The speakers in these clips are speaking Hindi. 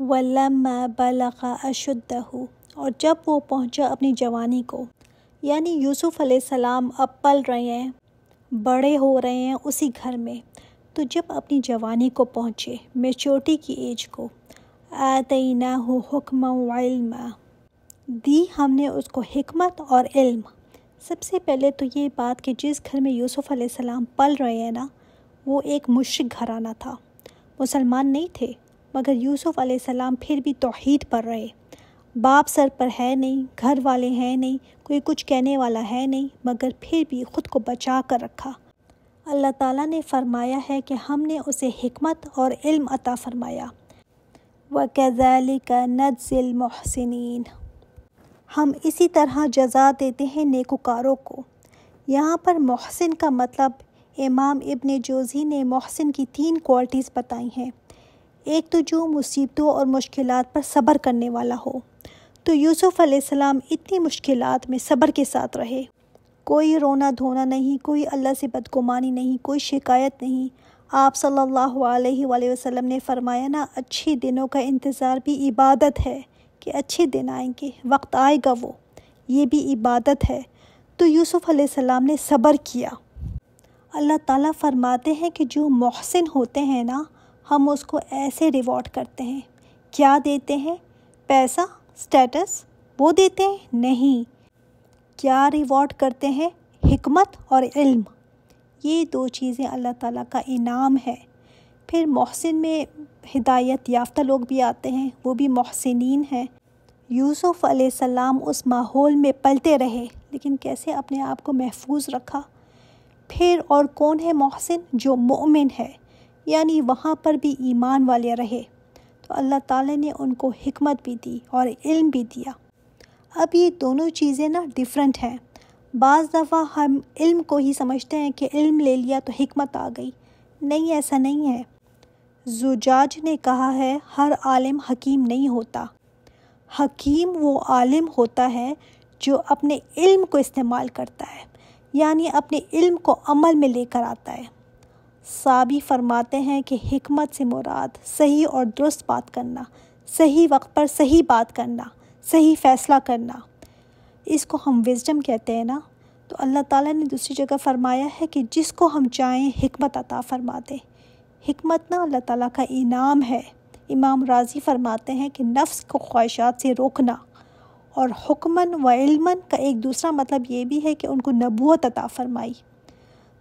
वल्लम बलगा अशुद्ध और जब वो पहुंचा अपनी जवानी को यानी यूसुफ़ सलाम अब पल रहे हैं बड़े हो रहे हैं उसी घर में तो जब अपनी जवानी को पहुँचे मेच्योरिटी की एज को आतना हो हुक्म वल्म दी हमने उसको हमत और इल्म सबसे पहले तो ये बात कि जिस घर में यूसुफ़ सलाम पल रहे हैं ना वो एक मुश्रक घराना था मुसलमान नहीं थे मगर यूसुफ़ सलाम फिर भी तोहद पर रहे बाप सर पर है नहीं घर वाले हैं नहीं कोई कुछ कहने वाला है नहीं मगर फिर भी ख़ुद को बचा कर रखा अल्लाह ताला ने फरमाया है कि हमने उसे हमत और इल्म अता फरमाया व कज़ैल का नज़िल हम इसी तरह जजा देते हैं नेकुकारों को यहाँ पर मोहसिन का मतलब इमाम इब्न जोजी ने मोहसिन की तीन क्वालिटीज़ बताई हैं एक तो जो मुसीबतों और मुश्किल पर सब्र करने वाला हो तो यूसुफ़ सलाम इतनी मुश्किल में सब्र के साथ रहे कोई रोना धोना नहीं कोई अल्लाह से बदगुमानी नहीं कोई शिकायत नहीं आप सल्लल्लाहु अलैहि वसल्लम ने फरमाया ना अच्छे दिनों का इंतज़ार भी इबादत है कि अच्छे दिन आएंगे वक्त आएगा वो ये भी इबादत है तो यूसुफ़ सलाम ने सब्र किया अल्लाह ताला फरमाते हैं कि जो मोहसिन होते हैं ना हम उसको ऐसे रिवॉर्ड करते हैं क्या देते हैं पैसा स्टेटस वो देते हैं नहीं क्या रिवॉर्ड करते हैं हिकमत और इल्म ये दो चीज़ें अल्लाह ताला का इनाम है फिर मोहसिन में हिदायत याफ्ता लोग भी आते हैं वो भी मोहसिन हैं यूसुफ़ सलाम उस माहौल में पलते रहे लेकिन कैसे अपने आप को महफूज रखा फिर और कौन है मोहसिन जो मोमिन है यानी वहाँ पर भी ईमान वाले रहे तो अल्लाह ताला ने उनको हमत भी दी और इल्म भी दिया अब ये दोनों चीज़ें ना डिफरेंट हैं बज़ दफ़ा हम इल्म को ही समझते हैं कि इल्म ले लिया तो हमत आ गई नहीं ऐसा नहीं है जुजाज ने कहा है हर आलिम हकीम नहीं होता हकीम वो आलिम होता है जो अपने इल्म को इस्तेमाल करता है यानी अपने इल्म को अमल में लेकर आता है साबी फरमाते हैं कि हमत से मुराद सही और दुरुस्त बात करना सही वक्त पर सही बात करना सही फ़ैसला करना इसको हम विजडम कहते हैं ना तो अल्लाह ताला ने दूसरी जगह फरमाया है कि जिसको हम चाहें हमत अता फरमा दें हमत ना अल्लाह ताला का इनाम है इमाम राजी फरमाते हैं कि नफ्स को ख्वाहिशात से रोकना और हुक्मन व इल्मन का एक दूसरा मतलब ये भी है कि उनको नबूत अता फरमाई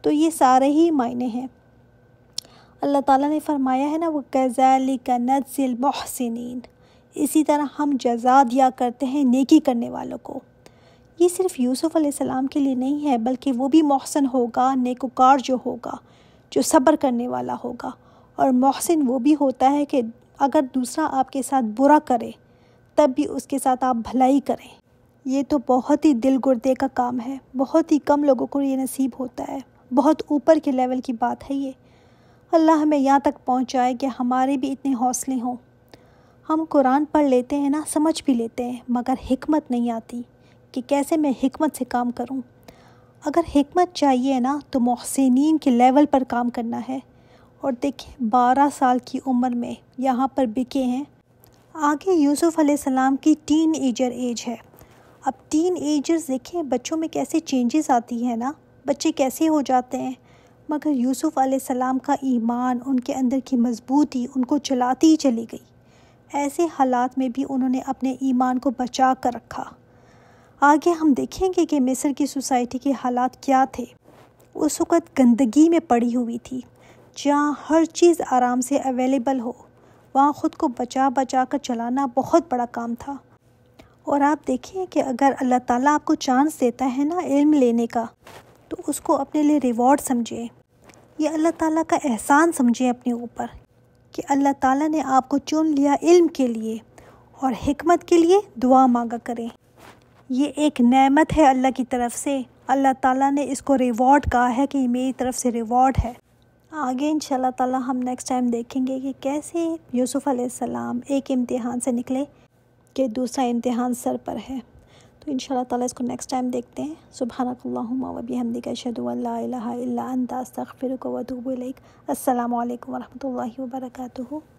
तो ये सारे ही मायने हैं अल्लाह ताला ने फरमाया है ना वो का नज़िल मोहसिन इसी तरह हम जजा दिया करते हैं नेकी करने वालों को ये सिर्फ यूसुफ़ सलाम के लिए नहीं है बल्कि वो भी मोहसन होगा नेकोकार जो होगा जो सब्र करने वाला होगा और मोहसिन वो भी होता है कि अगर दूसरा आपके साथ बुरा करे तब भी उसके साथ आप भलाई करें ये तो बहुत ही दिल गुर्दे का काम है बहुत ही कम लोगों को ये नसीब होता है बहुत ऊपर के लेवल की बात है ये अल्लाह हमें यहाँ तक पहुँचाए कि हमारे भी इतने हौसले हों हम कुरान पढ़ लेते हैं ना समझ भी लेते हैं मगर हमत नहीं आती कि कैसे मैं हमत से काम करूँ अगर हमत चाहिए ना तो मोहसिन के लेवल पर काम करना है और देखिए बारह साल की उम्र में यहाँ पर बिके हैं आगे यूसुफ़ सलाम की टीन एजर एज है अब टीन एजर्स देखें बच्चों में कैसे चेंजेस आती है ना बच्चे कैसे हो जाते हैं मगर यूसुफ़ सलाम का ईमान उनके अंदर की मजबूती उनको चलाती ही चली गई ऐसे हालात में भी उन्होंने अपने ईमान को बचा कर रखा आगे हम देखेंगे कि मिस्र की सोसाइटी के हालात क्या थे उस वक़्त गंदगी में पड़ी हुई थी जहाँ हर चीज़ आराम से अवेलेबल हो वहाँ ख़ुद को बचा बचा कर चलाना बहुत बड़ा काम था और आप देखें कि अगर अल्लाह ताला आपको चांस देता है ना इल्म लेने का तो उसको अपने लिए रिवॉर्ड समझें ये अल्लाह ताला का एहसान समझें अपने ऊपर कि अल्लाह ताला ने आपको चुन लिया इल्म के लिए और हमत के लिए दुआ मांगा करें ये एक नेमत है अल्लाह की तरफ से अल्लाह ताला ने इसको रिवॉर्ड कहा है कि मेरी तरफ से रिवॉर्ड है आगे इन ताला हम नेक्स्ट टाइम देखेंगे कि कैसे यूसुफ़ आसमाम एक इम्तिहान से निकले कि दूसरा इम्तिहान सर पर है तो इन ताला इसको नेक्स्ट टाइम देखते हैं सुबह वबी हमदी का शदुल्ला अस्तफ़िर वतूब लाइक अल्लाम वरहमल वर्का